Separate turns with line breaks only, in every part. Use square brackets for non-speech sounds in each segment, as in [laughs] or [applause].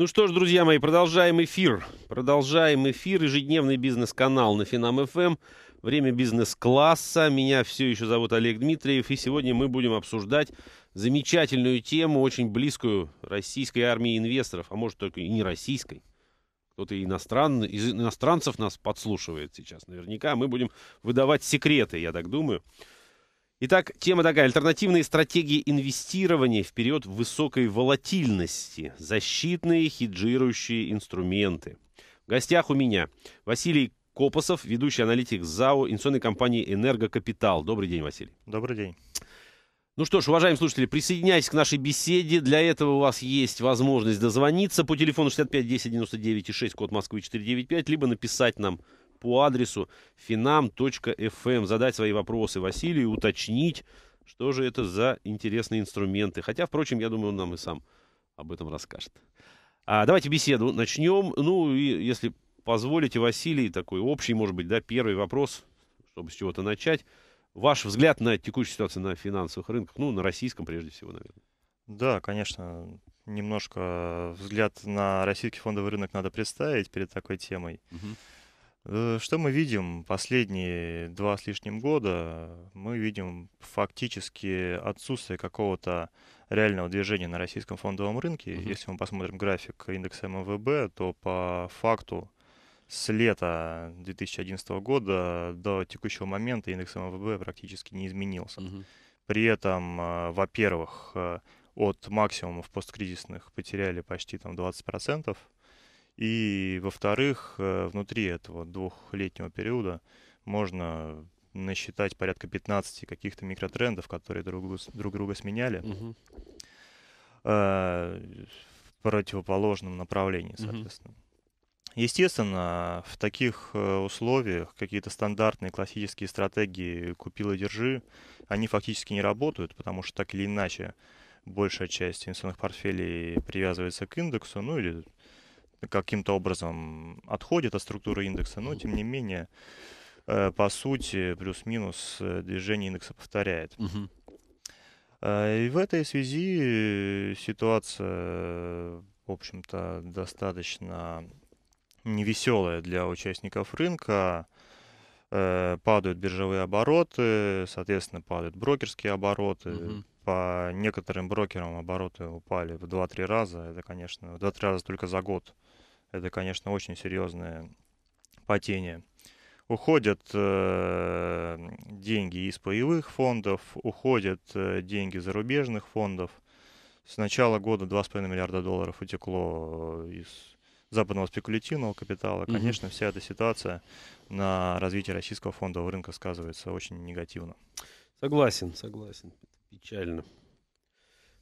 Ну что ж, друзья мои, продолжаем эфир. Продолжаем эфир. Ежедневный бизнес-канал на Финам ФМ. Эм. Время бизнес-класса. Меня все еще зовут Олег Дмитриев. И сегодня мы будем обсуждать замечательную тему, очень близкую российской армии инвесторов. А может, только и не российской. Кто-то иностран... из иностранцев нас подслушивает сейчас наверняка. Мы будем выдавать секреты, я так думаю. Итак, тема такая. Альтернативные стратегии инвестирования в период высокой волатильности. Защитные хеджирующие инструменты. В гостях у меня Василий Копосов, ведущий аналитик ЗАО инвестиционной компании «Энергокапитал». Добрый день, Василий. Добрый день. Ну что ж, уважаемые слушатели, присоединяйтесь к нашей беседе. Для этого у вас есть возможность дозвониться по телефону 65 10 99 6, код Москвы 495, либо написать нам по адресу finam.fm, задать свои вопросы Василию, уточнить, что же это за интересные инструменты. Хотя, впрочем, я думаю, он нам и сам об этом расскажет. А, давайте беседу начнем. Ну, и если позволите, Василий, такой общий, может быть, да, первый вопрос, чтобы с чего-то начать. Ваш взгляд на текущую ситуацию на финансовых рынках, ну, на российском прежде всего, наверное.
Да, конечно. Немножко взгляд на российский фондовый рынок надо представить перед такой темой. Угу. Э, что мы видим последние два с лишним года? Мы видим фактически отсутствие какого-то реального движения на российском фондовом рынке. Угу. Если мы посмотрим график индекса МВБ, то по факту с лета 2011 года до текущего момента индекс МВБ практически не изменился. Угу. При этом, э, во-первых, э, от максимумов посткризисных потеряли почти там 20%. И, во-вторых, э, внутри этого двухлетнего периода можно насчитать порядка 15 каких-то микротрендов, которые друг, друг друга сменяли. Угу. в противоположном направлении, соответственно. Угу. Естественно, в таких э, условиях какие-то стандартные классические стратегии «купил и держи», они фактически не работают, потому что так или иначе большая часть инвестиционных портфелей привязывается к индексу, ну или каким-то образом отходит от структуры индекса, но тем не менее, э, по сути, плюс-минус э, движение индекса повторяет. Угу. И в этой связи ситуация, в общем-то, достаточно невеселая для участников рынка. Падают биржевые обороты, соответственно, падают брокерские обороты. Угу. По некоторым брокерам обороты упали в 2-3 раза. Это, конечно, в 2-3 раза только за год. Угу это, конечно, очень серьезное потение. Уходят э, деньги из паевых фондов, уходят э, деньги зарубежных фондов. С начала года 2,5 миллиарда долларов утекло э, из западного спекулятивного капитала. Конечно, угу. вся эта ситуация на
развитие российского фондового рынка сказывается очень негативно. Согласен, согласен. Печально.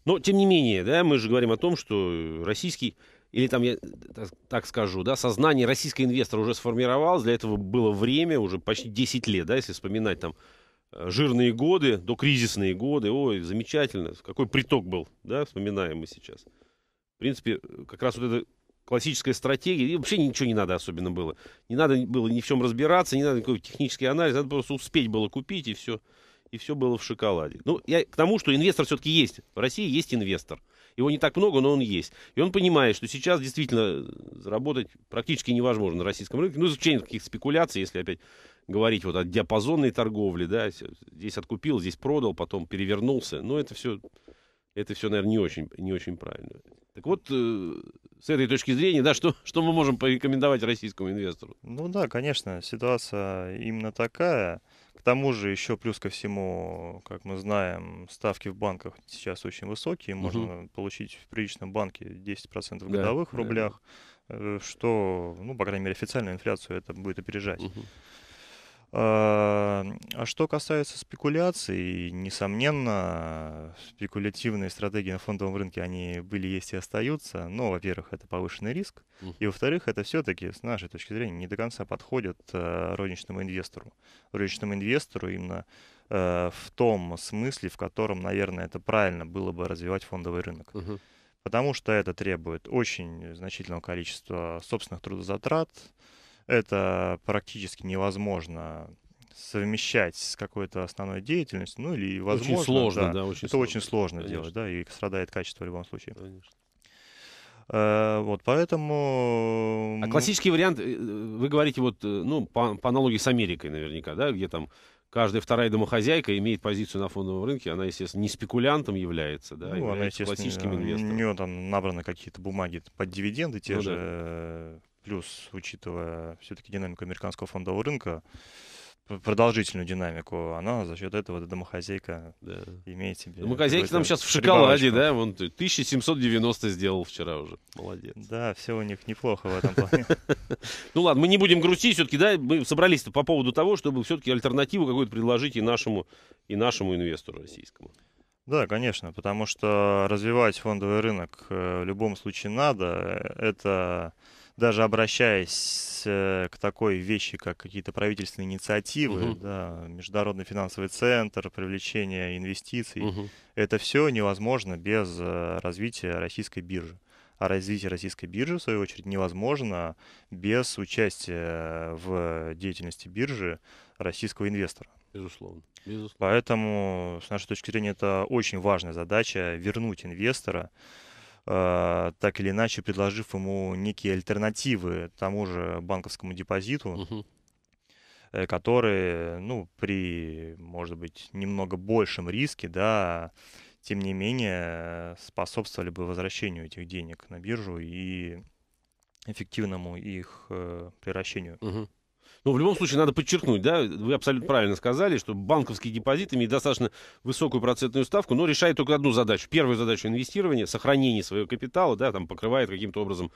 Но, тем не менее, да, мы же говорим о том, что российский или там, я так скажу, да, сознание российского инвестора уже сформировалось, для этого было время, уже почти 10 лет, да, если вспоминать там э, жирные годы, до кризисные годы, ой, замечательно, какой приток был, да, вспоминаем мы сейчас. В принципе, как раз вот эта классическая стратегия, и вообще ничего не надо особенно было. Не надо было ни в чем разбираться, не надо никакой технический анализ, надо просто успеть было купить, и все, и все было в шоколаде. Ну, я к тому, что инвестор все-таки есть. В России есть инвестор – его не так много, но он есть. И он понимает, что сейчас действительно э, заработать практически невозможно на российском рынке. Ну, за исключением каких-то спекуляций, если опять говорить вот о диапазонной торговле, да, здесь откупил, здесь продал, потом перевернулся. Но ну, это все, это все, наверное, не очень, не очень правильно. Так вот, э, с этой точки зрения, да, что, что мы можем порекомендовать российскому инвестору?
Ну да, конечно,
ситуация
именно такая тому же еще плюс ко всему, как мы знаем, ставки в банках сейчас очень высокие. Можно угу. получить в приличном банке 10% да, годовых в рублях, да. Э, что, ну, по крайней мере, официальную инфляцию это будет опережать. Угу. Эм, а что касается спекуляций, несомненно, спекулятивные стратегии на фондовом рынке, они были, есть и остаются. Но, во-первых, это повышенный риск. И, во-вторых, это все-таки, с нашей точки зрения, не до конца подходит э, розничному инвестору. Розничному инвестору именно э, в том смысле, в котором, наверное, это правильно было бы развивать фондовый рынок. Потому что это требует очень э, значительного количества собственных трудозатрат, это практически невозможно совмещать с какой-то основной деятельностью, ну или возможно. Очень сложно, да, да очень это сложно. очень сложно Конечно. делать,
да, и страдает качество в любом случае. Конечно. Э, вот, поэтому... А классический вариант, э, э, вы говорите вот, ну, по, по аналогии с Америкой наверняка, да, где там каждая вторая домохозяйка имеет позицию на фондовом рынке, она, естественно, не спекулянтом является, да, ну, является она, классическим инвестором. У нее там набраны какие-то бумаги под
дивиденды те ну, же, да плюс, учитывая все-таки динамику американского фондового рынка, продолжительную динамику, она за счет этого эта домохозяйка да. имеет
себе... Домохозяйка там сейчас в шоколаде, да? Вон 1790 сделал вчера уже. Молодец. Да, все у них неплохо в этом плане. [laughs] Ну ладно, мы не будем грустить все-таки, да? Мы собрались по поводу того, чтобы все-таки альтернативу какую-то предложить и нашему, и нашему инвестору российскому.
Да, конечно, потому что развивать фондовый рынок э, в любом случае надо. Э, это даже обращаясь э, к такой вещи, как какие-то правительственные инициативы, угу. да, Международный финансовый центр, привлечение инвестиций, угу. это все невозможно без э, развития российской биржи. А развитие российской биржи, в свою очередь, невозможно без участия э, в деятельности биржи российского инвестора. Безусловно. Безусловно. Поэтому, с нашей точки зрения, это очень важная задача вернуть инвестора Э, так или иначе предложив ему некие альтернативы тому же банковскому депозиту, угу. Э, которые, ну, при, может быть, немного большем риске, да, тем не менее способствовали бы возвращению этих денег на биржу и
эффективному их э, превращению. Угу. Но ну, в любом случае надо подчеркнуть, да, вы абсолютно правильно сказали, что банковские депозиты имеют достаточно высокую процентную ставку, но решает только одну задачу. Первую задачу инвестирования, сохранение своего капитала, да, там покрывает каким-то образом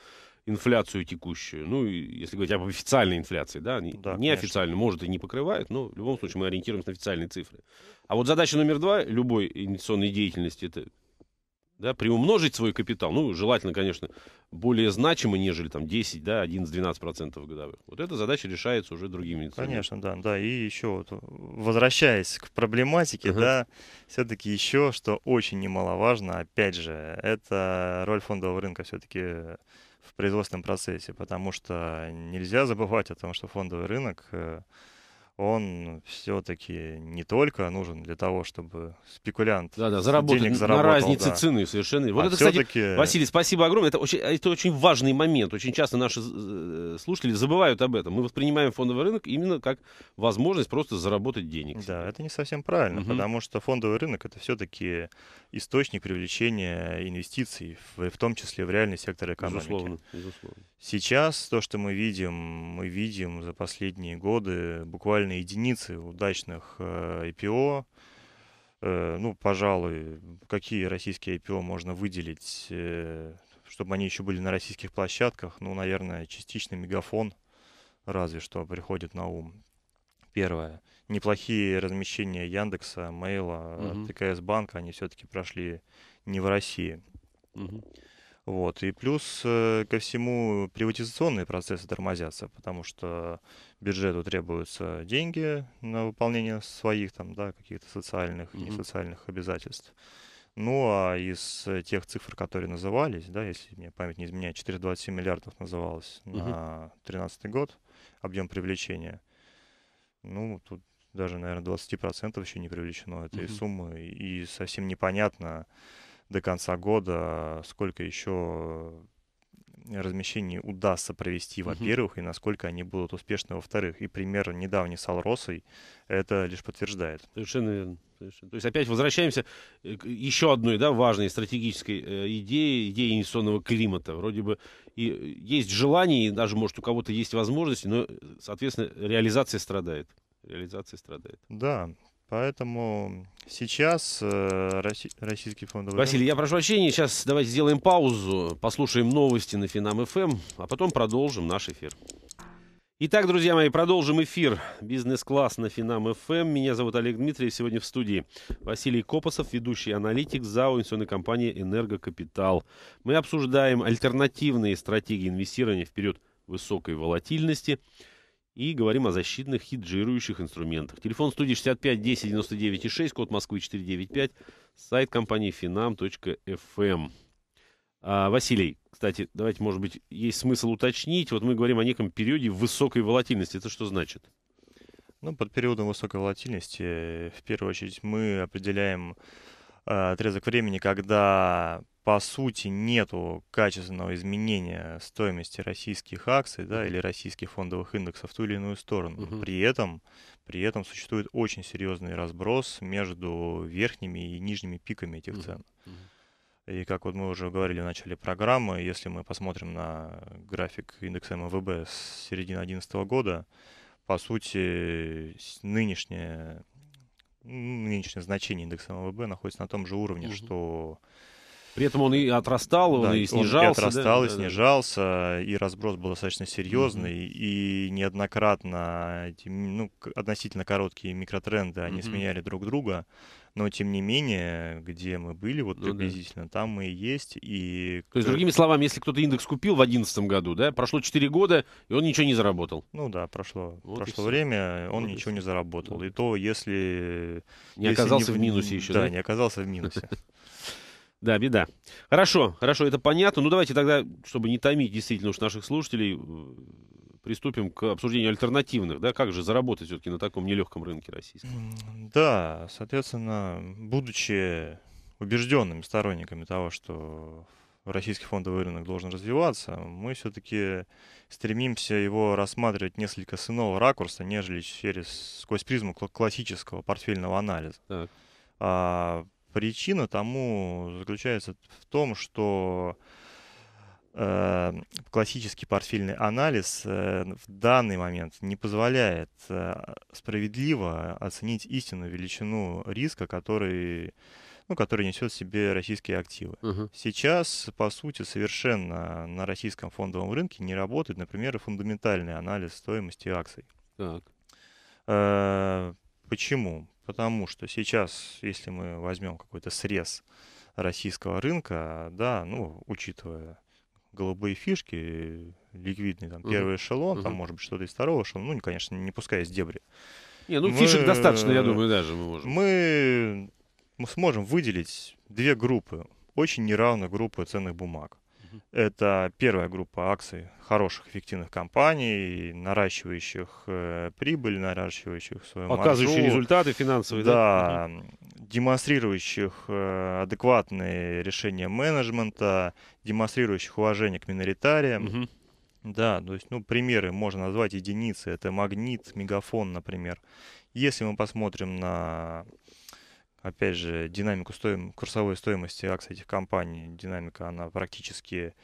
инфляцию текущую. Ну, если говорить об официальной инфляции, да, да неофициально, может, и не покрывает, но в любом случае мы ориентируемся на официальные цифры. А вот задача номер два любой инвестиционной деятельности, это да, приумножить свой капитал, ну, желательно, конечно, более значимо, нежели там 10, да, 11-12% годовых. Вот эта задача решается уже другими инструментами. Конечно, да, да, и еще вот,
возвращаясь к проблематике, uh-huh. да, все-таки еще, что очень немаловажно, опять же, это роль фондового рынка все-таки в производственном процессе, потому что нельзя забывать о том, что фондовый рынок э, он все-таки не только нужен для того, чтобы спекулянт да, да, заработать денег заработал. На разнице да. цены совершенно. Вот а это, кстати, Василий,
спасибо огромное. Это очень, это очень важный момент. Очень часто наши э, э, слушатели забывают об этом. Мы воспринимаем фондовый рынок именно как возможность просто заработать денег. Да, это не совсем правильно, угу. потому что фондовый рынок это все-таки
источник привлечения инвестиций, в, в том числе в реальный сектор экономики. Безусловно, безусловно. Сейчас то, что мы видим, мы видим за последние годы буквально буквально единицы удачных IPO. Э, э, ну, пожалуй, какие российские IPO можно выделить, э, чтобы они еще были на российских площадках? Ну, наверное, частично мегафон разве что приходит на ум. Первое. Неплохие размещения Яндекса, Мейла, угу. ТКС банка, они все-таки прошли не в России. Угу. Вот. И плюс э, ко всему приватизационные процессы тормозятся, потому что бюджету требуются деньги на выполнение своих там, да, каких-то социальных, и несоциальных обязательств. Ну а из э, тех цифр, которые назывались, да, если мне память не изменяет, 427 миллиардов называлось на 2013 год объем привлечения. Ну, тут даже, наверное, 20% еще не привлечено этой суммы. И совсем непонятно, до конца года, а сколько еще э, размещений удастся провести, во-первых, и насколько они будут успешны, во-вторых. И пример недавний
с Алросой это лишь подтверждает. Совершенно верно. Совершенно. То есть опять возвращаемся э, к еще одной да, важной стратегической э, идее, идее инвестиционного климата. Вроде бы и есть желание, и даже, может, у кого-то есть возможности, но, соответственно, реализация страдает. Реализация страдает. Да, Поэтому сейчас э,
российский фондовый... Василий,
я прошу прощения, сейчас давайте сделаем паузу, послушаем новости на Финам ФМ, эм, а потом продолжим наш эфир. Итак, друзья мои, продолжим эфир. Бизнес-класс на Финам ФМ. Эм. Меня зовут Олег Дмитриев. Сегодня в студии Василий Копосов, ведущий аналитик за инвестиционной компании «Энергокапитал». Мы обсуждаем альтернативные стратегии инвестирования в период высокой волатильности – и говорим о защитных хеджирующих инструментах. Телефон студии 65 10 99 6, код Москвы 495, сайт компании finam.fm. Эм. А, Василий, кстати, давайте, может быть, есть смысл уточнить. Вот мы говорим о неком периоде высокой волатильности. Это что значит? Ну, под периодом
высокой волатильности, э, в первую очередь, мы определяем Э, отрезок времени, когда по сути нету качественного изменения стоимости российских акций да, или российских фондовых индексов в ту или иную сторону. Угу. При, этом, при этом существует очень серьезный разброс между верхними и нижними пиками этих цен. Угу. И как вот мы уже говорили в начале программы, если мы посмотрим на график индекса МВБ с середины 2011 года, по сути, нынешняя нынешнее значение индекса МВБ находится на том же уровне, угу. что...
При этом он и отрастал, он и снижался. Он и отрастал, да, и снижался,
и разброс был достаточно серьезный, угу. и неоднократно ну, относительно короткие микротренды, они угу. сменяли друг друга но тем не менее,
где мы были, вот ну, приблизительно, да. там мы и есть. И... То есть, другими словами, если кто-то индекс купил в 2011 году, да, прошло 4 года, и он ничего не заработал. Ну да, прошло, вот прошло время, он вот ничего не заработал. Да. И то, если... Не если оказался не... в минусе еще, да? Да, не оказался в минусе. [laughs] Да, беда. Хорошо, хорошо, это понятно. Ну давайте тогда, чтобы не томить действительно уж наших слушателей, приступим к обсуждению альтернативных. Да? Как же заработать все-таки на таком нелегком рынке российском?
Да, соответственно, будучи убежденными сторонниками того, что российский фондовый рынок должен развиваться, мы все-таки стремимся его рассматривать несколько с иного ракурса, нежели через, сквозь призму классического портфельного анализа. Так. А, причина тому заключается в том, что Э, классический портфельный анализ э, в данный момент не позволяет э, справедливо оценить истинную величину риска, который, ну, который несет в себе российские активы. Угу. Сейчас, по сути, совершенно на российском фондовом рынке не работает, например, фундаментальный анализ стоимости акций. Так. Почему? Потому что сейчас, если мы возьмем какой-то срез российского рынка, да, ну, учитывая голубые фишки, ликвидный там угу. первый эшелон, угу. там может быть что-то из второго эшелона, ну, конечно, не пускаясь в дебри.
Не, ну мы, фишек достаточно, я думаю, даже мы можем.
Мы, мы сможем выделить две группы, очень неравные группы ценных бумаг. Это первая группа акций хороших, эффективных компаний, наращивающих э, прибыль, наращивающих свою Показывающие маржу. результаты финансовые, да? Да. Угу демонстрирующих э, адекватные решения менеджмента, демонстрирующих уважение к миноритариям. Угу. Да, то есть, ну, примеры можно назвать единицы. Это магнит, мегафон, например. Если мы посмотрим на, опять же, динамику стоим, курсовой стоимости акций этих компаний, динамика, она практически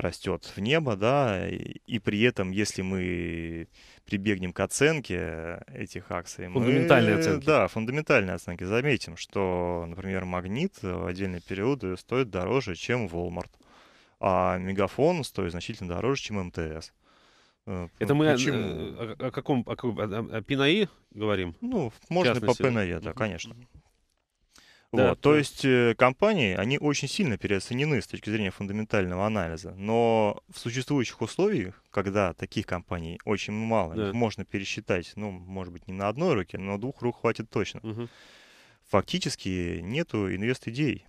растет в небо, да, и при этом, если мы прибегнем к оценке этих акций, фундаментальные мы, оценки, да, фундаментальные оценки, заметим, что, например, магнит в отдельные периоды стоит дороже, чем Walmart, а мегафон стоит значительно дороже, чем МТС. Э, Это мы о, о,
о каком о, о, о, о говорим? Ну, можно по ПНАИ, да, конечно. Да, вот. То есть
э, компании, они очень сильно переоценены с точки зрения фундаментального анализа. Но в существующих условиях, когда таких компаний очень мало, да. их можно пересчитать, ну, может быть, не на одной руке, но двух рук хватит точно. Угу. Фактически нету
инвест-идей.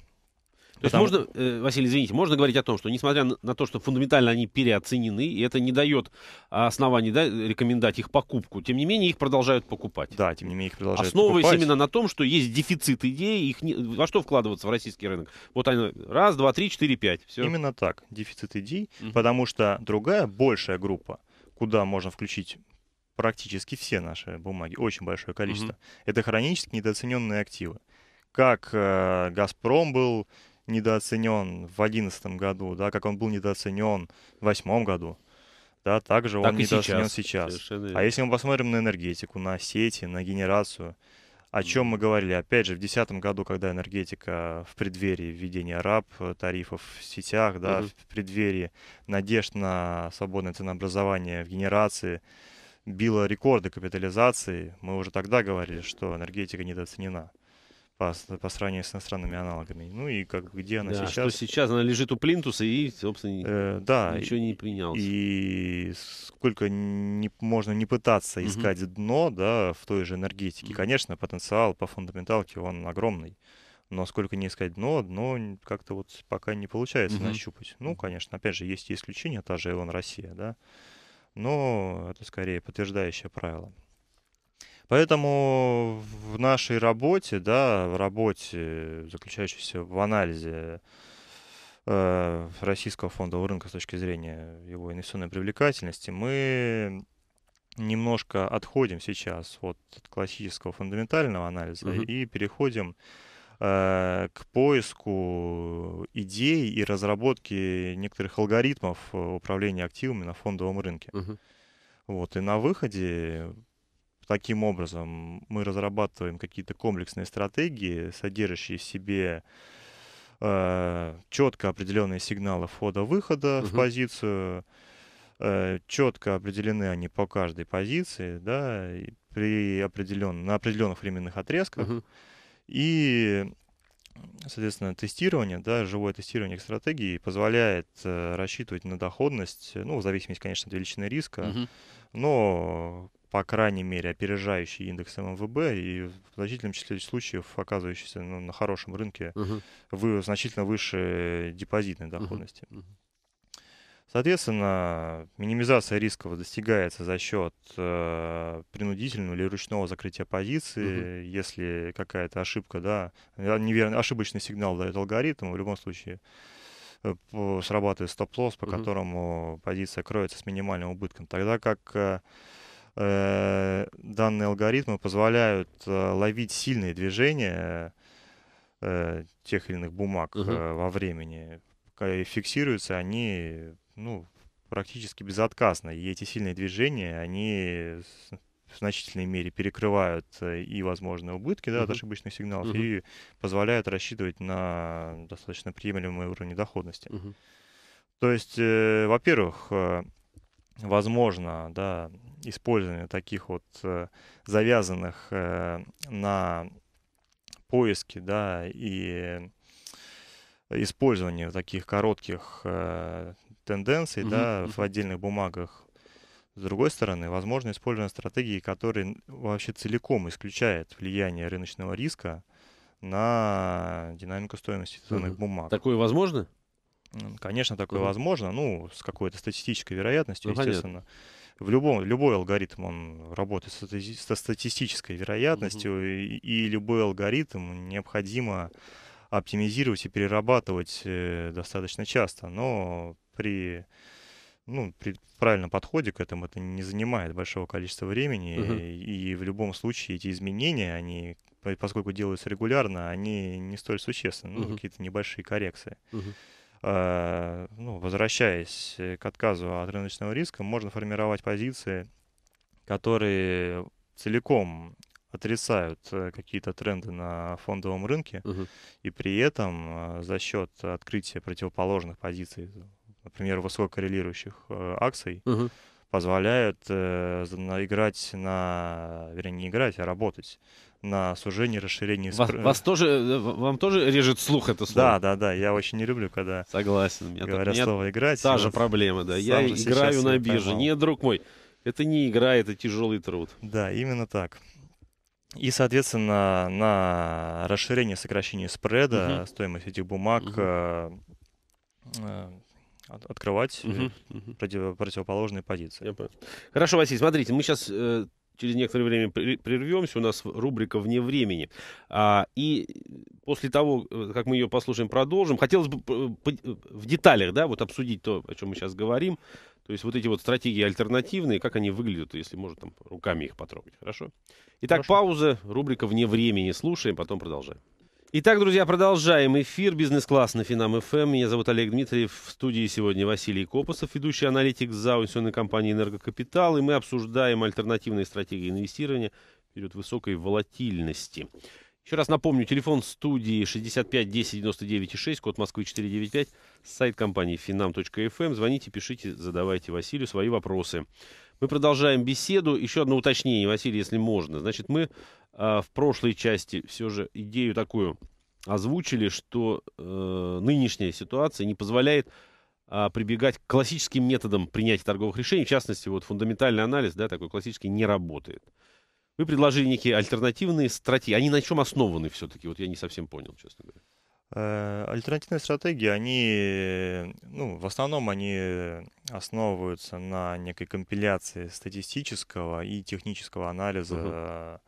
То Потому... можно, э, Василий, извините, можно говорить о том, что несмотря на, на то, что фундаментально они переоценены, и это не дает оснований да, рекомендовать их покупку, тем не менее их продолжают покупать. Да, тем не менее их продолжают Основываясь покупать. именно на том, что есть дефицит идей, их не... во что вкладываться в российский рынок? Вот они раз, два, три, четыре, пять. Все. Именно так, дефицит идей, угу. потому
что другая, большая группа, куда можно включить практически все наши бумаги, очень большое количество, угу. это хронически недооцененные активы. Как э, Газпром был, недооценен в 2011 году, да, как он был недооценен в 2008 году, да, также так он недооценен сейчас. сейчас. А если мы посмотрим на энергетику, на сети, на генерацию, о чем мы говорили, опять же, в 2010 году, когда энергетика в преддверии введения раб, э, тарифов в сетях, да, угу. в преддверии надежд на свободное ценообразование в генерации, била рекорды капитализации, мы уже тогда говорили, что энергетика недооценена по, по сравнению с иностранными аналогами. Ну и как где она да, сейчас? Что
сейчас она лежит у плинтуса и, собственно, э, да, ничего
не принялось. И сколько не, можно не пытаться искать угу. дно, да, в той же энергетике. Угу. Конечно, потенциал по фундаменталке он огромный. Но сколько не искать дно, дно как-то вот пока не получается угу. нащупать. Ну, конечно, опять же, есть исключения, та же Элон Россия, да. Но это скорее подтверждающее правило. Поэтому в нашей работе, да, в работе, заключающейся в анализе э, российского фондового рынка с точки зрения его инвестиционной привлекательности, мы немножко отходим сейчас от классического фундаментального анализа Uh -huh. и переходим э, к поиску идей и разработке некоторых алгоритмов э, управления активами на фондовом рынке. Uh -huh. Вот, и на выходе Таким образом, мы разрабатываем какие-то комплексные стратегии, содержащие в себе э, четко определенные сигналы входа-выхода угу. в позицию, э, четко определены они по каждой позиции, да, при определен, на определенных временных отрезках. Угу. И соответственно, тестирование, да, живое тестирование их стратегии позволяет э, рассчитывать на доходность, ну, в зависимости, конечно, от величины риска, угу. но по крайней мере, опережающий индекс ММВБ и в значительном числе случаев, оказывающийся ну, на хорошем рынке, uh-huh. вы, значительно выше депозитной доходности. Uh-huh. Соответственно, минимизация рисков достигается за счет э, принудительного или ручного закрытия позиции, uh-huh. если какая-то ошибка, да, э, неверный, ошибочный сигнал дает алгоритм, в любом случае э, срабатывает стоп-лосс, по uh-huh. которому позиция кроется с минимальным убытком. Тогда как э, Э, данные алгоритмы позволяют э, ловить сильные движения э, тех или иных бумаг угу. во времени. И фиксируются они ну, практически безотказно. И эти сильные движения, они в значительной мере перекрывают и возможные убытки да, uh от ошибочных сигналов uh и позволяют рассчитывать на достаточно приемлемые уровни доходности. uh То есть, э, во-первых, э, возможно да, использования таких вот э, завязанных э, на поиски, да, и использование таких коротких э, тенденций, угу, да, угу. в отдельных бумагах. С другой стороны, возможно использование стратегии, которая вообще целиком исключает влияние рыночного риска на динамику стоимости ценных угу. бумаг. Такое возможно? Конечно, такое угу. возможно, ну, с какой-то статистической вероятностью, ну, естественно. Понятно в любом, любой алгоритм, он работает со статистической вероятностью, угу. и, и любой алгоритм необходимо оптимизировать и перерабатывать э, достаточно часто, но при ну, при правильном подходе к этому это не занимает большого количества времени, угу. и, и в любом случае эти изменения, они, поскольку делаются регулярно, они не столь существенны, ну, какие-то небольшие коррекции. Угу. Э, ну, возвращаясь э, к отказу от рыночного риска, можно формировать позиции, которые целиком отрицают э, какие-то тренды на фондовом рынке, угу. и при этом за счет открытия противоположных позиций, например, высококоррелирующих акций, угу. позволяют играть на, вернее, не играть, а работать на сужение, расширение. Вас, вас
тоже, э, вам тоже режет
слух это слово? Да, да, да. Я очень не люблю, когда Согласен. Меня говорят так, слово «играть». Та же вот проблема, да. Я играю на бирже. не
друг мой, это не игра, это тяжелый труд. Да, именно так.
И, соответственно, на расширение, сокращение спреда, угу. стоимость этих бумаг угу. открывать угу.
Против, противоположные позиции. Я понял. Хорошо, Василий, смотрите, мы сейчас через некоторое время прервемся. У нас рубрика «Вне времени». А, и после того, э, как мы ее послушаем, продолжим. Хотелось бы э, э, в деталях да, вот обсудить то, о чем мы сейчас говорим. То есть вот эти вот стратегии альтернативные, как они выглядят, если можно там руками их потрогать. Хорошо? Итак, Хорошо. пауза, рубрика «Вне времени». Слушаем, потом продолжаем. Итак, друзья, продолжаем эфир «Бизнес-класс» на Финам ФМ. Меня зовут Олег Дмитриев. В студии сегодня Василий Копосов, ведущий аналитик за инвестиционной компании «Энергокапитал». И мы обсуждаем альтернативные стратегии инвестирования в период высокой волатильности. Еще раз напомню, телефон студии 65 10 99 6, код Москвы 495, сайт компании finam.fm. Эм». Звоните, пишите, задавайте Василию свои вопросы. Мы продолжаем беседу. Еще одно уточнение, Василий, если можно. Значит, мы э, в прошлой части все же идею такую озвучили, что э, нынешняя ситуация не позволяет э, прибегать к классическим методам принятия торговых решений. В частности, вот фундаментальный анализ, да, такой классический, не работает. Вы предложили некие альтернативные стратегии. Они на чем основаны все-таки? Вот я не совсем понял, честно говоря. Э, альтернативные стратегии, они, ну, в основном они
основываются на некой компиляции статистического и технического анализа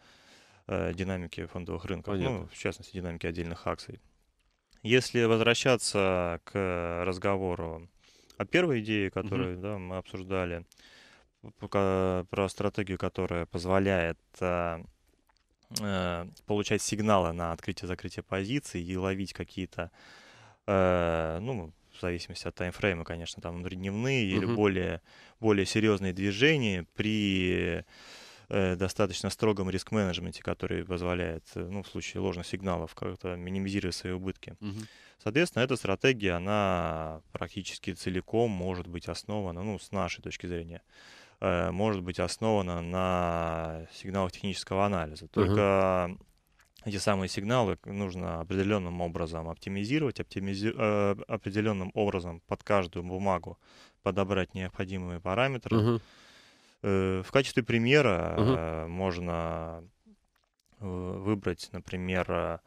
угу. динамики фондовых рынков, ну, Понятно. ну, в частности, динамики отдельных акций. Если возвращаться к разговору о первой идее, которую угу. да, мы обсуждали, про стратегию, которая позволяет э, Э, получать сигналы на открытие-закрытие позиций и ловить какие-то, э, ну, в зависимости от таймфрейма, конечно, там внутридневные или угу. более, более серьезные движения при э, достаточно строгом риск-менеджменте, который позволяет, ну, в случае ложных сигналов, как-то минимизировать свои убытки. Угу. Соответственно, эта стратегия, она практически целиком может быть основана, ну, с нашей точки зрения, Э, может быть основана на сигналах технического анализа. Только угу. эти самые сигналы нужно определенным образом оптимизировать, оптимизи... Э, определенным образом под каждую бумагу подобрать необходимые параметры. Угу. В качестве примера угу. можно выбрать, например,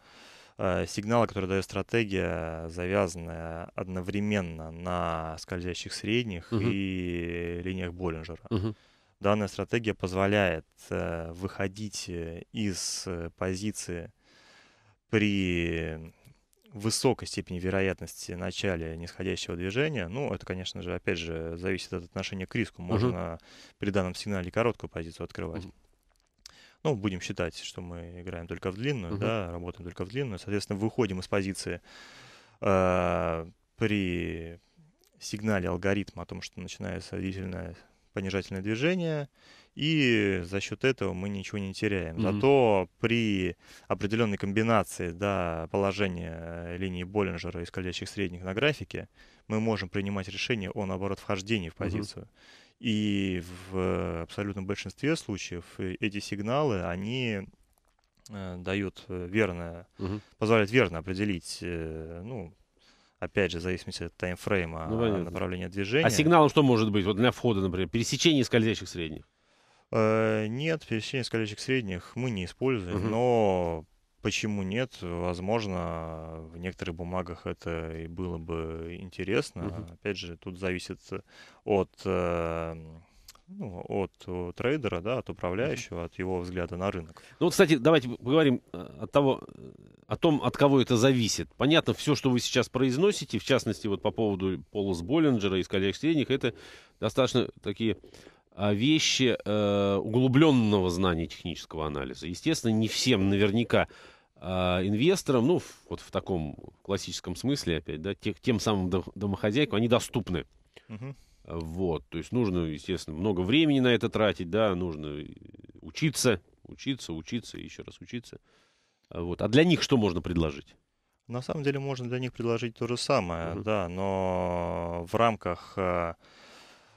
Э, сигналы, которые дает стратегия, завязанная одновременно на скользящих средних угу. и линиях Боллинджера. Угу. Данная стратегия позволяет э, выходить э, из позиции при высокой степени вероятности начале нисходящего движения. Ну, это, конечно же, опять же, зависит от отношения к риску. Можно угу. при данном сигнале короткую позицию открывать. Угу ну, будем считать, что мы играем только в длинную, uh-huh. да, работаем только в длинную, соответственно, выходим из позиции э, при сигнале алгоритма о том, что начинается длительное понижательное движение, и за счет этого мы ничего не теряем. Mm-hmm. Зато при определенной комбинации да, положения линии Боллинджера и скользящих средних на графике мы можем принимать решение о, наоборот, вхождении в позицию. Mm-hmm. И в абсолютном большинстве случаев э, эти сигналы, они э, дают э, верно, угу. позволяют верно определить, ну, опять же, в зависимости от таймфрейма ну, направления а движения. А сигналом что может быть? Вот для входа, например, пересечение скользящих средних? Нет, пересечение скользящих средних мы не используем, угу. но Почему нет? Возможно, в некоторых бумагах это и было бы интересно. Угу. Опять же, тут зависит от,
эм, ну, от трейдера, да, от управляющего, угу. от его взгляда на рынок. Ну, вот, кстати, давайте поговорим э, от того, э, о том, от кого это зависит. Понятно, все, что вы сейчас произносите, в частности, вот по поводу полос Боллинджера из коллег средних, это достаточно такие а, вещи э, углубленного знания технического анализа. Естественно, не всем наверняка а, инвесторам, ну, вот в таком классическом смысле, опять, да, тех, тем самым домохозяйкам, они доступны. Угу. Вот, то есть нужно, естественно, много времени на это тратить, да, нужно э, учиться, учиться, учиться, еще раз учиться. А вот. А для них что можно предложить?
На самом деле можно для них предложить то же самое, угу. да, но
в рамках э,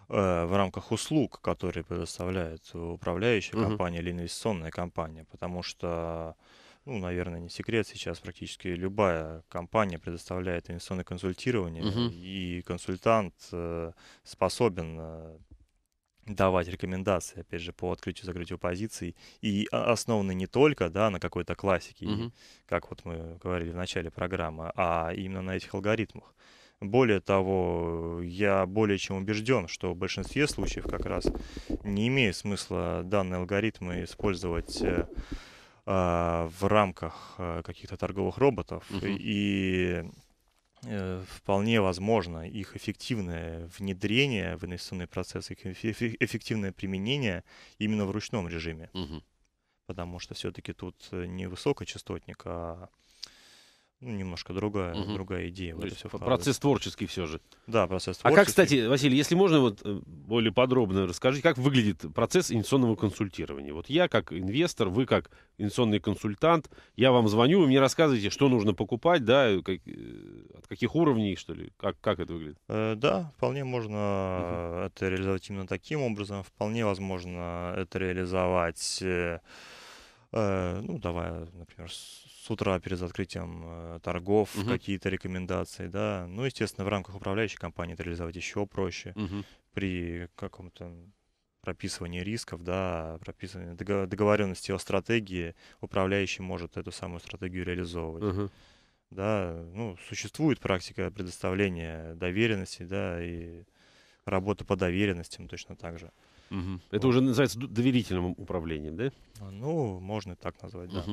э, в рамках услуг, которые предоставляет управляющая компания угу. или инвестиционная компания, потому что ну, наверное, не секрет, сейчас практически любая компания предоставляет инвестиционное консультирование, угу. и консультант э, способен э, давать рекомендации, опять же, по открытию-закрытию позиций, и основаны не только да, на какой-то классике, угу. как вот мы говорили в начале программы, а именно на этих алгоритмах. Более того, я более чем убежден, что в большинстве случаев как раз не имеет смысла данные алгоритмы использовать э, а, в рамках э, каких-то торговых роботов. Угу. И э, вполне возможно их эффективное внедрение в инвестиционный процесс, их эффективное применение именно в ручном режиме. Угу. Потому что все-таки тут э, не высокочастотник, а ну, немножко другая, угу. другая идея. То есть все процесс
творческий все же. Да, процесс творческий. А как, кстати, Василий, если можно вот э, более подробно расскажите, как выглядит процесс инвестиционного консультирования? Вот я как инвестор, вы как инвестиционный консультант, я вам звоню, вы мне рассказываете, что нужно покупать, да, э, как, э, от каких уровней, что ли, как, как это выглядит?
Э, да, вполне можно угу. это реализовать именно таким образом, вполне возможно это реализовать, э, ну, давая, например, с утра перед открытием э, торгов, угу. какие-то рекомендации, да. Ну, естественно, в рамках управляющей компании это реализовать еще проще. Угу. При каком-то прописывании рисков, да, прописывании договоренности о стратегии, управляющий может эту самую стратегию реализовывать. Угу. Да, ну, существует практика предоставления доверенности, да, и работа по
доверенностям точно так же. Угу. Вот. Это уже называется доверительным управлением, да?
А, ну, можно так назвать, да.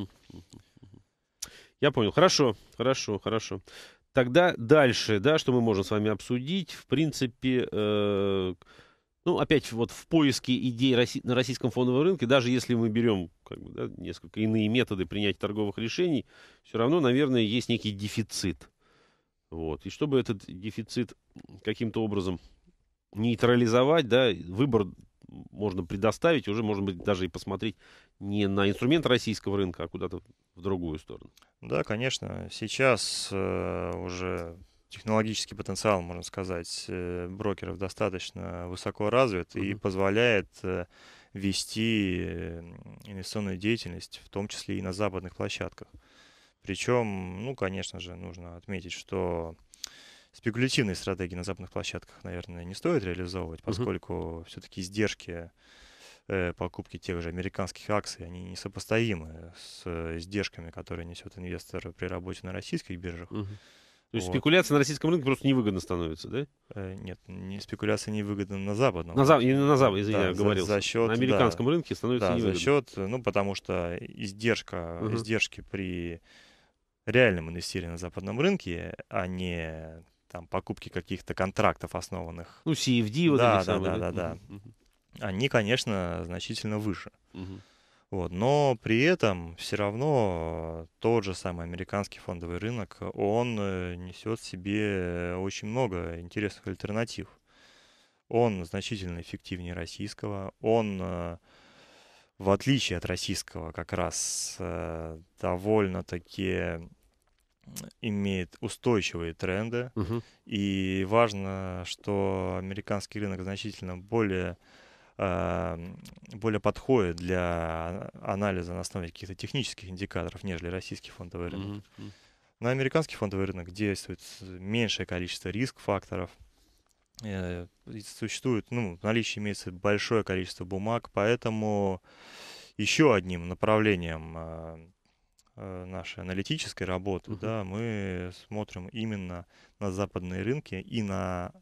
Я понял. Хорошо, хорошо, хорошо. Тогда дальше, да, что мы можем с вами обсудить. В принципе, э, ну, опять вот в поиске идей на российском фондовом рынке, даже если мы берем как бы, да, несколько иные методы принятия торговых решений, все равно, наверное, есть некий дефицит. Вот. И чтобы этот дефицит каким-то образом нейтрализовать, да, выбор можно предоставить, уже, может быть, даже и посмотреть не на инструмент российского рынка, а куда-то в другую сторону.
Да, конечно.
Сейчас э,
уже технологический потенциал, можно сказать, э, брокеров достаточно высоко развит mm-hmm. и позволяет э, вести э, инвестиционную деятельность, в том числе и на западных площадках. Причем, ну, конечно же, нужно отметить, что спекулятивные стратегии на западных площадках, наверное, не стоит реализовывать, поскольку uh-huh. все-таки издержки Э, покупки тех же американских акций, они несопоставимы с э, издержками, которые несет инвестор при работе на российских биржах. Угу. То есть вот. спекуляция на российском рынке просто невыгодно становится, да? Э, нет, не, спекуляция невыгодна на западном. На, зап... на Зап. извиняюсь, да, говорил. За, за счет, на американском да, рынке становится да, невыгодно. за счет, ну, потому что издержка, угу. издержки при реальном инвестировании на западном рынке, а не там покупки каких-то контрактов основанных.
Ну, CFD вот да, это да, самое. Да, да, да. да
они, конечно, значительно выше. Угу. Вот, но при этом все равно тот же самый американский фондовый рынок, он э, несет в себе очень много интересных альтернатив. Он значительно эффективнее российского, он э, в отличие от российского как раз э, довольно-таки имеет устойчивые тренды. Угу. И важно, что американский рынок значительно более а, более подходит для анализа на основе каких-то технических индикаторов, нежели российский фондовый рынок. Mm-hmm. На американский фондовый рынок действует меньшее количество риск-факторов. Э, существует, ну, в наличии имеется большое количество бумаг, поэтому еще одним направлением а, а, нашей аналитической работы, uh-huh. да, мы смотрим именно на западные рынки и на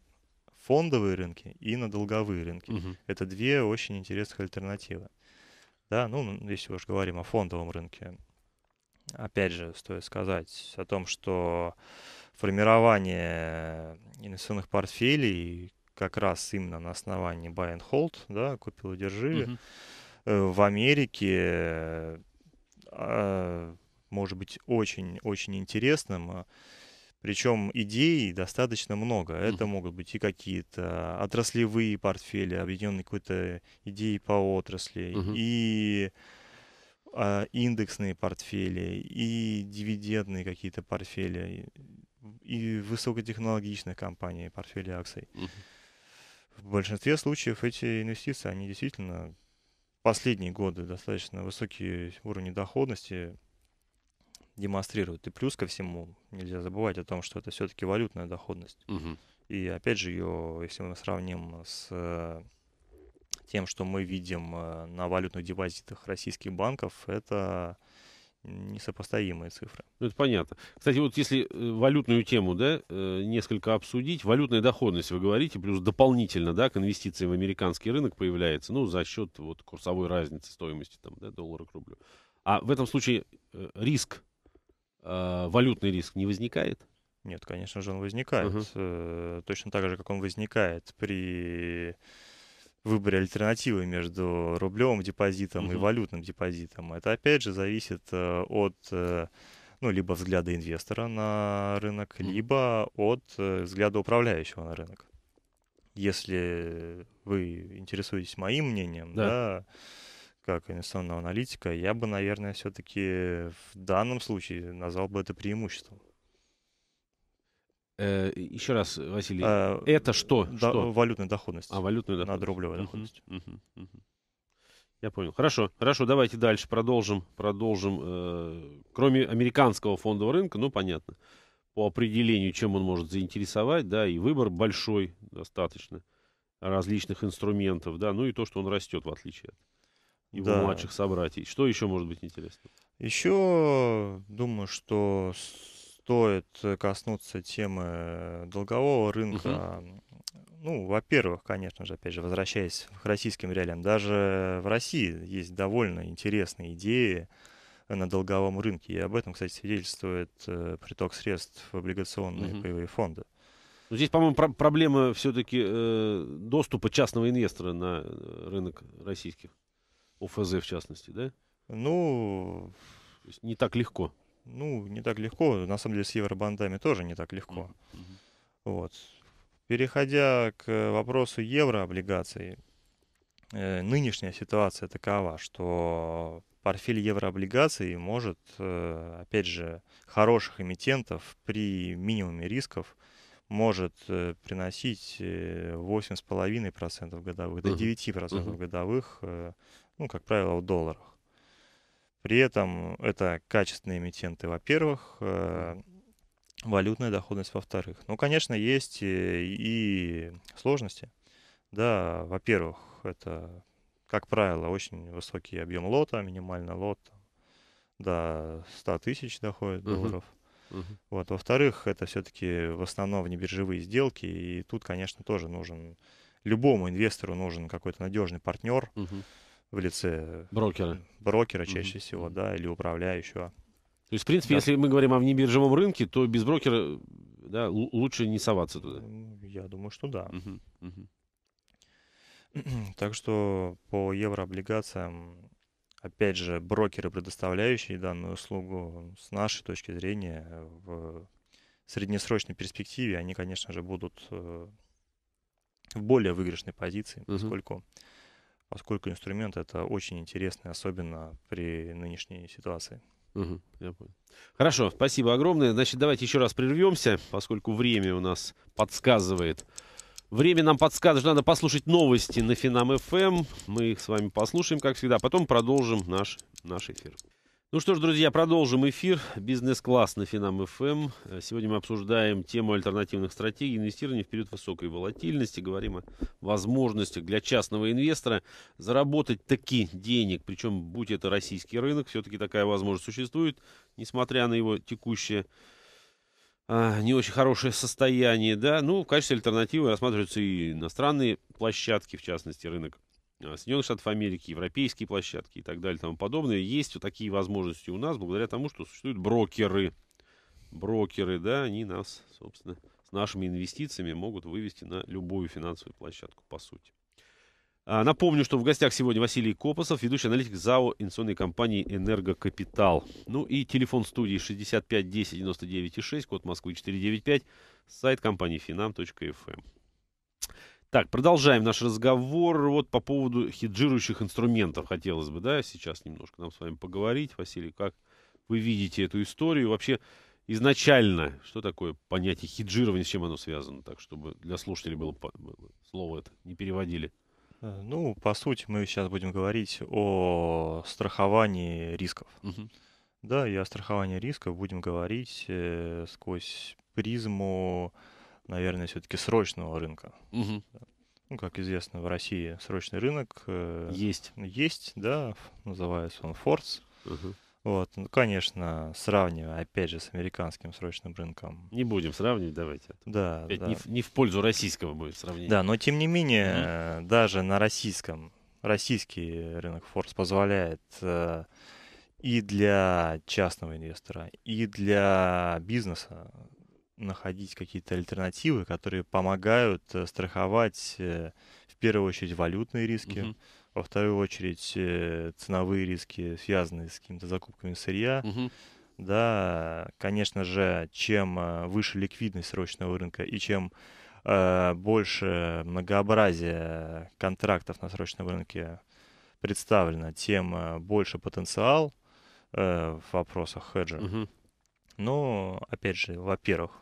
фондовые рынки и на долговые рынки. Угу. Это две очень интересных альтернативы. Да, ну, если уж говорим о фондовом рынке, опять же, стоит сказать о том, что формирование инвестиционных портфелей как раз именно на основании buy and hold, да, купил и держи, угу. Э, в Америке э, может быть очень-очень интересным. А, причем идей достаточно много. Это могут быть и какие-то отраслевые портфели, объединенные какой-то идеей по отрасли, uh-huh. и а, индексные портфели, и дивидендные какие-то портфели, и высокотехнологичные компании, портфели акций. Uh-huh. В большинстве случаев эти инвестиции, они действительно последние годы достаточно высокие уровни доходности, демонстрируют. И плюс ко всему, нельзя забывать о том, что это все-таки валютная доходность. Угу. И опять же, ее, если мы сравним с э, тем, что мы видим э, на валютных депозитах российских банков, это несопоставимые цифры.
Ну, это понятно. Кстати, вот если э, валютную тему, да, несколько обсудить, валютная доходность, вы говорите, плюс дополнительно, да, к инвестициям в американский рынок появляется, ну, за счет вот курсовой разницы стоимости, там, да, доллара к рублю. А в этом случае риск Э, валютный риск не возникает? Нет, конечно же, он возникает. Угу. Точно так же, как он возникает при
выборе альтернативы между рублевым депозитом угу. и валютным депозитом. Это опять же зависит э, от ну, либо взгляда инвестора на рынок, угу. либо от взгляда управляющего на рынок. Если вы интересуетесь моим мнением, да, да как инвестиционного аналитика, я бы, наверное, все-таки в данном случае назвал бы это преимуществом.
Э, еще раз, Василий, э, это что? Да, что? Валютная доходность. А, валютная доходность. Над рублевой угу, Угу, угу. Я понял. Хорошо, хорошо, давайте дальше продолжим. Продолжим. Э, кроме американского фондового рынка, ну, понятно, по определению, чем он может заинтересовать, да, и выбор большой достаточно различных инструментов, да, ну и то, что он растет, в отличие от его да. младших собратьей. Что еще может быть интересно?
Еще думаю, что стоит коснуться темы долгового рынка. Угу. Ну, во-первых, конечно же, опять же, возвращаясь к российским реалиям, даже в России есть довольно интересные идеи на долговом рынке. И об этом, кстати, свидетельствует э, приток средств в облигационные
угу. паевые фонды. Но ну, здесь, по-моему, про- проблема все-таки э, доступа частного инвестора на э, рынок российских. ОФЗ в частности, да? Ну... То есть не так легко. Ну, не так легко. На самом деле с евробандами тоже не
так легко. Mm-hmm. Вот. Переходя к вопросу еврооблигаций, э, нынешняя ситуация такова, что портфель еврооблигаций может, э, опять же, хороших эмитентов при минимуме рисков – может э, приносить 8,5% э, годовых до 9% uh годовых, э, ну, как правило, в долларах. При этом это качественные эмитенты, во-первых, валютная доходность, во-вторых. Ну, конечно, есть и сложности. Да, во-первых, это, как правило, очень высокий объем лота, минимальный лот, до 100 тысяч доходит uh-huh. долларов. Угу. Вот. Во-вторых, это все-таки в основном внебиржевые сделки, и тут, конечно, тоже нужен, любому инвестору нужен какой-то надежный партнер угу. в лице брокера, брокера чаще угу. всего,
да, или управляющего. То есть, в принципе, да. если мы говорим о внебиржевом рынке, то без брокера да, лучше не соваться туда.
Я думаю, что да. Угу. Угу. [clears throat] Так что по еврооблигациям опять же, брокеры, предоставляющие данную услугу, с нашей точки зрения, э, в среднесрочной перспективе они, конечно же, будут э, в более выигрышной позиции, угу. поскольку, поскольку инструмент это очень интересный, особенно при нынешней ситуации.
Угу, я понял. Хорошо, спасибо огромное. Значит, давайте еще раз прервемся, поскольку время у нас подсказывает. Время нам подсказывает, что надо послушать новости на Финам ФМ. Эм. Мы их с вами послушаем, как всегда, потом продолжим наш, наш эфир. Ну что ж, друзья, продолжим эфир. Бизнес-класс на Финам ФМ. Эм. Сегодня мы обсуждаем тему альтернативных стратегий инвестирования в период высокой волатильности. Говорим о возможностях для частного инвестора заработать такие денег. Причем, будь это российский рынок, все-таки такая возможность существует, несмотря на его текущее а, не очень хорошее состояние, да, ну, в качестве альтернативы рассматриваются и иностранные площадки, в частности, рынок а, Соединенных Штатов Америки, европейские площадки и так далее и тому подобное. Есть вот такие возможности у нас благодаря тому, что существуют брокеры. Брокеры, да, они нас, собственно, с нашими инвестициями могут вывести на любую финансовую площадку, по сути. А, напомню, что в гостях сегодня Василий Копосов, ведущий аналитик ЗАО инвестиционной компании «Энергокапитал». Ну и телефон студии 65 10 99 6, код Москвы 495, сайт компании finam.fm. Эм. Так, продолжаем наш разговор вот по поводу хеджирующих инструментов. Хотелось бы, да, сейчас немножко нам с вами поговорить. Василий, как вы видите эту историю? Вообще, изначально, что такое понятие хеджирования, с чем оно связано? Так, чтобы для слушателей было слово это не переводили. Э, ну, по сути, мы сейчас будем говорить о страховании рисков.
Мгм. Да, и о страховании рисков будем говорить э, сквозь призму, наверное, все-таки срочного рынка. Мгм. Ну, как известно, в России срочный рынок э, Есть. есть, да, называется он Форс. Мгм. Вот, ну, конечно, сравнивая, опять же, с американским срочным рынком.
Не будем сравнивать, давайте. Да, опять да. Не, в, не в пользу российского будет сравнение. Да, но
тем не менее, mm-hmm. даже на российском, российский рынок Форс позволяет э, и для частного инвестора, и для бизнеса находить какие-то альтернативы, которые помогают э, страховать э, в первую очередь валютные риски. Mm-hmm во вторую очередь э, ценовые риски, связанные с какими-то закупками сырья. Угу. Да, конечно же, чем а, выше ликвидность срочного рынка и чем э, больше многообразие контрактов на срочном рынке представлено, тем а, больше потенциал э, в вопросах хеджа. Угу. Но, опять же, во-первых,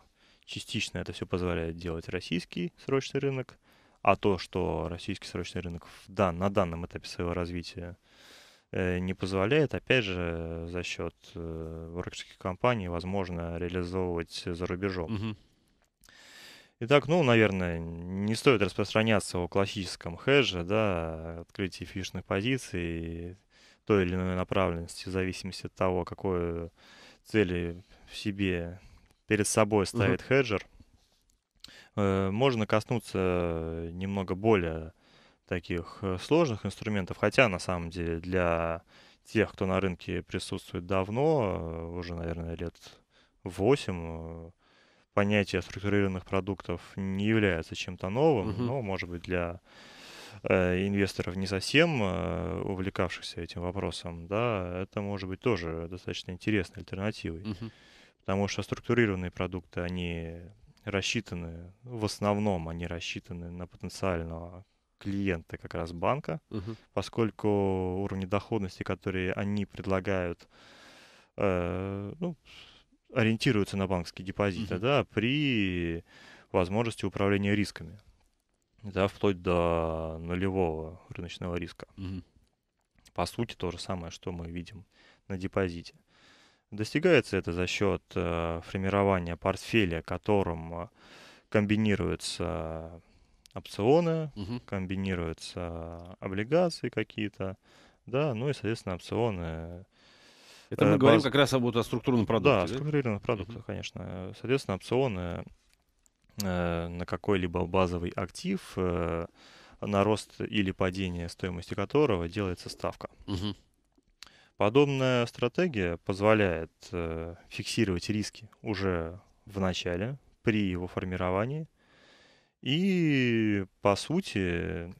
частично это все позволяет делать российский срочный рынок, а то, что российский срочный рынок в на данном этапе своего развития э, не позволяет, опять же, за счет э, брокерских компаний, возможно, реализовывать за рубежом. Угу. Итак, ну, наверное, не стоит распространяться о классическом хедже, да, открытии фишных позиций той или иной направленности, в зависимости от того, какой цели в себе перед собой ставит угу. хеджер. Э, можно коснуться немного более таких э, сложных инструментов, хотя на самом деле для тех, кто на рынке присутствует давно, э, уже, наверное, лет 8, понятие структурированных продуктов не является чем-то новым, угу. но, может быть, для инвесторов не совсем увлекавшихся этим вопросом, да, это может быть тоже достаточно интересной альтернативой. Угу. Потому что структурированные продукты, они рассчитаны, в основном они рассчитаны на потенциального клиента как раз банка, угу. поскольку уровни доходности, которые они предлагают, э, ну, ориентируются на банковские депозиты, угу. да, при возможности управления рисками, да, вплоть до нулевого рыночного риска. Угу. По сути, то же самое, что мы видим на депозите. Достигается это за счет э, формирования портфеля, которым э, комбинируются опционы, угу. комбинируются облигации какие-то, да, ну и, соответственно, опционы.
Это мы э, говорим баз... как раз об, вот, о структурном продукте. Да,
да? структурированных продуктах, угу. конечно. Соответственно, опционы э, на какой-либо базовый актив, э, на рост или падение стоимости которого делается ставка. Угу. Подобная стратегия позволяет э, фиксировать риски уже в начале, при его формировании, и, по сути,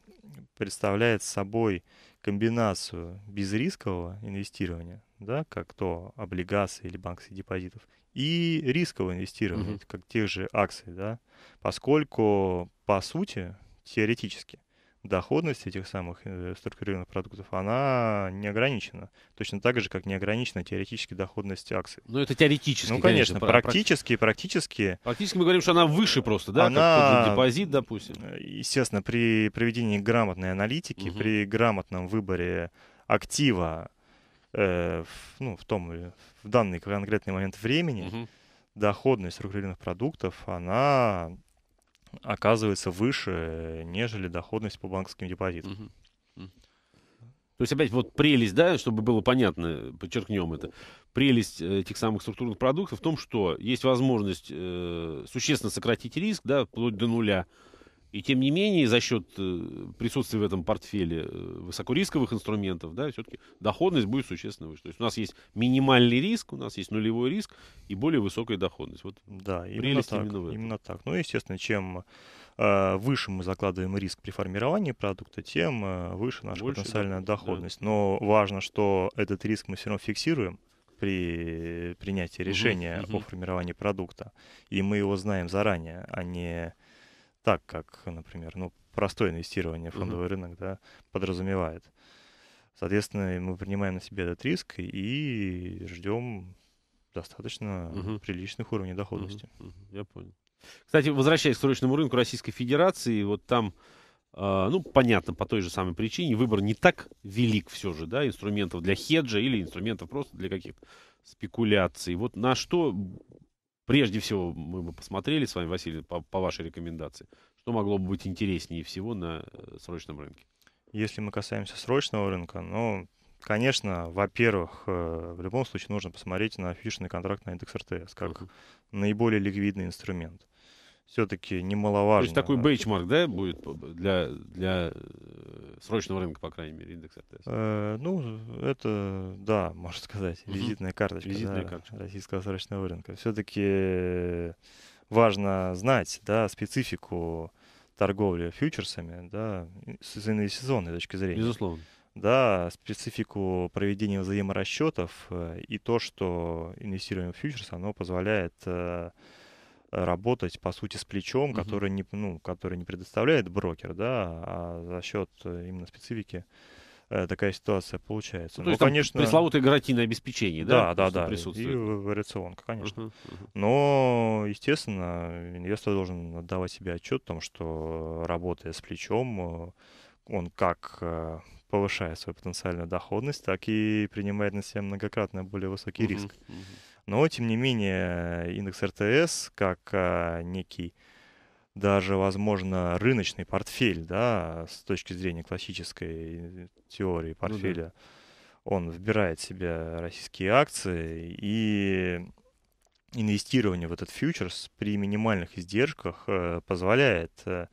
представляет собой комбинацию безрискового инвестирования, да, как то облигации или банковских депозитов, и рискового инвестирования, угу. как тех же акций, да, поскольку, по сути, теоретически – доходность этих самых э, структурированных продуктов, она не ограничена. Точно так же, как не ограничена теоретически доходность акций. Ну, это теоретически, Ну, конечно, конечно практически,
практически. Практически мы говорим, что она выше просто, да? Она... Как депозит,
допустим. Э, естественно, при проведении грамотной аналитики, угу. при грамотном выборе актива э, в, ну, в том в данный конкретный момент времени, угу. доходность структурированных продуктов, она оказывается выше, э, нежели доходность по банковским
депозитам. Угу. То есть опять вот прелесть, да, чтобы было понятно, подчеркнем это, прелесть э, этих самых структурных продуктов в том, что есть возможность э, существенно сократить риск, да, вплоть до нуля, и тем не менее, за счет э, присутствия в этом портфеле э, высокорисковых инструментов, да, все-таки доходность будет существенно выше. То есть у нас есть минимальный риск, у нас есть нулевой риск и более высокая доходность. Вот да, именно так. Именно, в этом. именно так. Ну,
естественно, чем э, выше мы закладываем
риск при формировании продукта,
тем выше наша Больше потенциальная доходность. Да. Но важно, что этот риск мы все равно фиксируем при принятии решения угу, угу. о формировании продукта. И мы его знаем заранее, а не так, как, например, ну, простое инвестирование в фондовый угу. рынок да, подразумевает. Соответственно, мы принимаем на себя этот риск и
ждем достаточно угу. приличных уровней доходности. Угу. Угу. Я понял. Кстати, возвращаясь к срочному рынку Российской Федерации, вот там, э, ну, понятно, по той же самой причине, выбор не так велик все же, да, инструментов для хеджа или инструментов просто для каких-то спекуляций. Вот на что Прежде всего, мы бы посмотрели с вами, Василий, по, по вашей рекомендации, что могло бы быть интереснее всего на э, срочном рынке? Если мы касаемся срочного рынка, ну, конечно, во-первых, э,
в любом случае нужно посмотреть на фьючерсный контракт на индекс РТС как uh-huh. наиболее ликвидный инструмент
все-таки немаловажно. То есть такой бейчмарк, да, будет для, для э, срочного рынка, по крайней мере, индекс РТС? Э,
ну, это, да, можно сказать, визитная карточка, визитная да, карточка. российского срочного рынка. Все-таки э, важно знать, да, специфику торговли фьючерсами, да, с инвестиционной точки зрения. Безусловно. Да, специфику проведения взаиморасчетов э, и то, что инвестирование в фьючерс, оно позволяет работать, по сути, с плечом, uh-huh. который, не, ну, который не предоставляет брокер, да, а за счет э, именно специфики э, такая ситуация получается. Ну, то ну, есть, ну, конечно,
пресловутое гарантийное обеспечение, да? Да, да, да. И вариационка, конечно. Uh-huh,
uh-huh. Но, естественно, инвестор должен отдавать себе отчет о том, что работая с плечом, э, он как повышает свою потенциальную доходность, так и принимает на себя многократно более высокий uh-huh, риск. Uh-huh. Но, тем не менее, индекс РТС, как а, некий даже, возможно, рыночный портфель, да, с точки зрения классической э, теории портфеля, ну, да. он вбирает в себя российские акции и инвестирование в этот фьючерс при минимальных издержках э, позволяет э,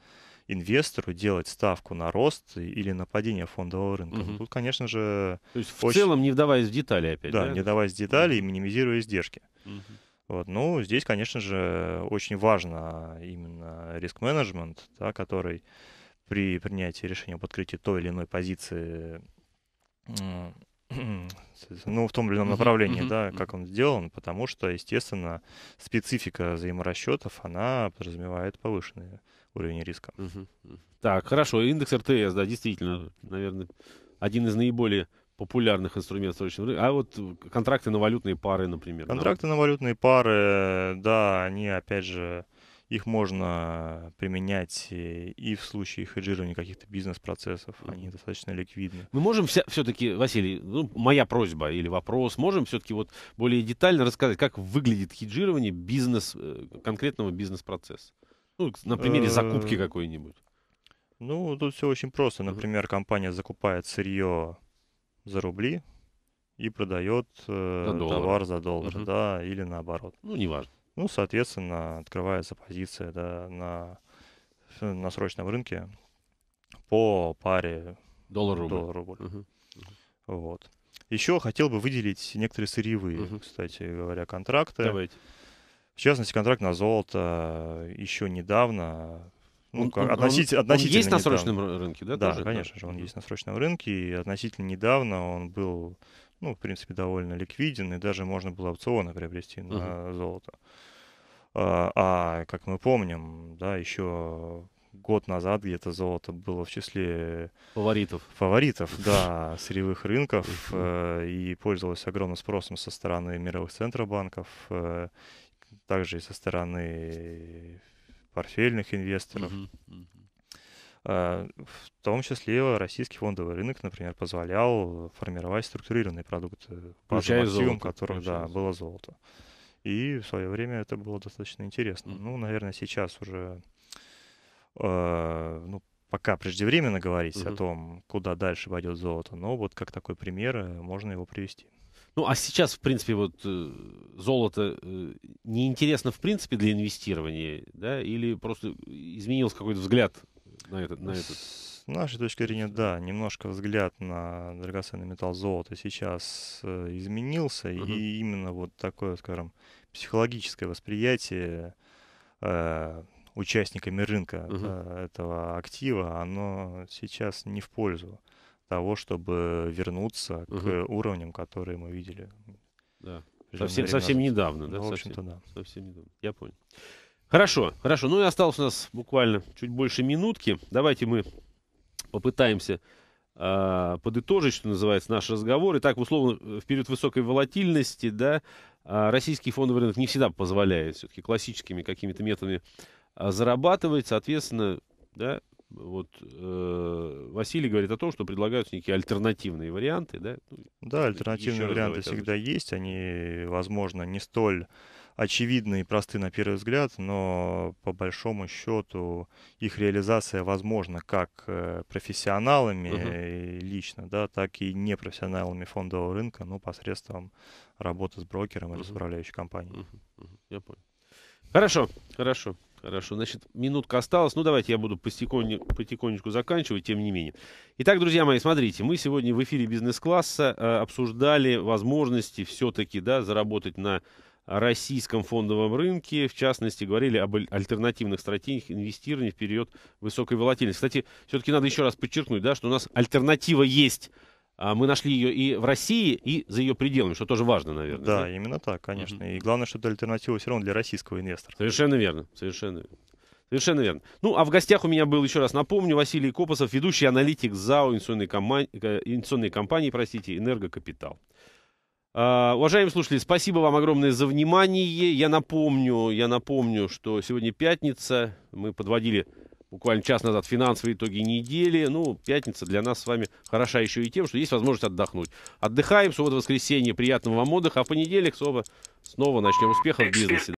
инвестору делать ставку на рост или на падение фондового рынка. Угу. Тут, конечно же... То есть в очень... целом не вдаваясь в детали опять, да? Да, не вдаваясь в детали угу. и минимизируя издержки. Угу. Вот. Ну, здесь, конечно же, очень важно именно риск-менеджмент, да, который при принятии решения об открытии той или иной позиции [clears throat] ну, в том или ином направлении, да, как он сделан, потому что, естественно, специфика взаиморасчетов, она
подразумевает повышенные уровень риска. Угу. Так, хорошо. Индекс РТС, да, действительно, наверное, один из наиболее популярных инструментов срочного рынка. А вот контракты на валютные пары, например. Контракты да? на валютные пары, да, они, опять же,
их можно применять и в случае хеджирования каких-то бизнес-процессов.
Они достаточно ликвидны. Мы можем все-таки, Василий, ну, моя просьба или вопрос, можем все-таки вот более детально рассказать, как выглядит хеджирование бизнес, э, конкретного бизнес-процесса? Ну, на примере закупки э, какой-нибудь.
Ну, тут все очень просто. Например, компания закупает сырье за рубли и продает э, за товар за доллар, угу. да, или наоборот. Ну, неважно. Ну, соответственно, открывается позиция да, на, на срочном рынке по паре доллар-рубль. Доллар-рубль. Угу. Вот. Еще хотел бы выделить некоторые сырьевые, угу. кстати говоря, контракты. Давайте. В частности, контракт на золото э, еще недавно ну, он, как, относить, он, относительно есть недавно. на срочном рынке, да? Да, тоже, конечно да? же, он есть на срочном рынке, и относительно недавно он был, ну, в принципе, довольно ликвиден, и даже можно было опционы приобрести uh-huh. на золото. А, а, как мы помним, да, еще год назад где-то золото было в числе... Фаворитов. Фаворитов, да, [laughs] сырьевых рынков, э, и пользовалось огромным спросом со стороны мировых центробанков, э, также и со стороны портфельных инвесторов. А, в том числе российский фондовый рынок, например, позволял формировать структурированный продукт, э, базовым активом которых да, было золото. И в свое время это было достаточно интересно. Mm-hmm. Ну, наверное, сейчас уже э, ну, пока преждевременно говорить mm-hmm. о том, куда дальше пойдет золото, но вот как такой пример э, можно его привести.
Ну, а сейчас, в принципе, вот э, золото э, неинтересно, в принципе, для инвестирования, да, или просто изменился какой-то взгляд на этот? На этот? С нашей точки зрения,
да, немножко взгляд на драгоценный металл золота сейчас э, изменился, uh-huh. и именно вот такое, скажем, психологическое восприятие э, участниками рынка uh-huh. э, этого актива, оно сейчас не в пользу того, чтобы вернуться угу. к уровням, которые мы видели.
Да. Совсем, совсем недавно, да? Ну, в общем-то, да. Совсем недавно. Я понял. Хорошо, хорошо. Ну и осталось у нас буквально чуть больше минутки. Давайте мы попытаемся э, подытожить, что называется, наш разговор. Итак, условно, э, в период высокой волатильности, да, а, российский фондовый рынок не всегда позволяет все-таки классическими какими-то методами а, зарабатывать. Соответственно, да, вот э, Василий говорит о том, что предлагаются некие альтернативные варианты, да? Ну, да, альтернативные варианты всегда озвучить.
есть. Они, возможно, не столь очевидны и просты на первый взгляд, но по большому счету их реализация возможна как э, профессионалами uh лично, да, так и непрофессионалами фондового рынка, ну, посредством
работы с брокером uh или с управляющей компанией. Uh-huh. Я понял. Хорошо, хорошо. Хорошо, значит, минутка осталась. Ну, давайте я буду потихонечку, потихонечку заканчивать, тем не менее. Итак, друзья мои, смотрите, мы сегодня в эфире бизнес-класса э, обсуждали возможности все-таки да, заработать на российском фондовом рынке. В частности, говорили об альтернативных стратегиях инвестирования в период высокой волатильности. Кстати, все-таки надо еще раз подчеркнуть, да, что у нас альтернатива есть а, мы нашли ее и в России, и за ее пределами, что тоже важно, наверное. Да, да? именно так, конечно. Uh-huh. И главное, что это альтернатива все равно для российского инвестора. Совершенно верно, совершенно верно. Совершенно верно. Ну, а в гостях у меня был, еще раз напомню, Василий Копосов, ведущий аналитик ЗАО инвестиционной, компании, простите, «Энергокапитал». А, уважаемые слушатели, спасибо вам огромное за внимание. Я напомню, я напомню, что сегодня пятница. Мы подводили буквально час назад финансовые итоги недели. Ну, пятница для нас с вами хороша еще и тем, что есть возможность отдохнуть. Отдыхаем, суббота, воскресенье, приятного вам отдыха, а в понедельник снова, снова начнем успехов в бизнесе.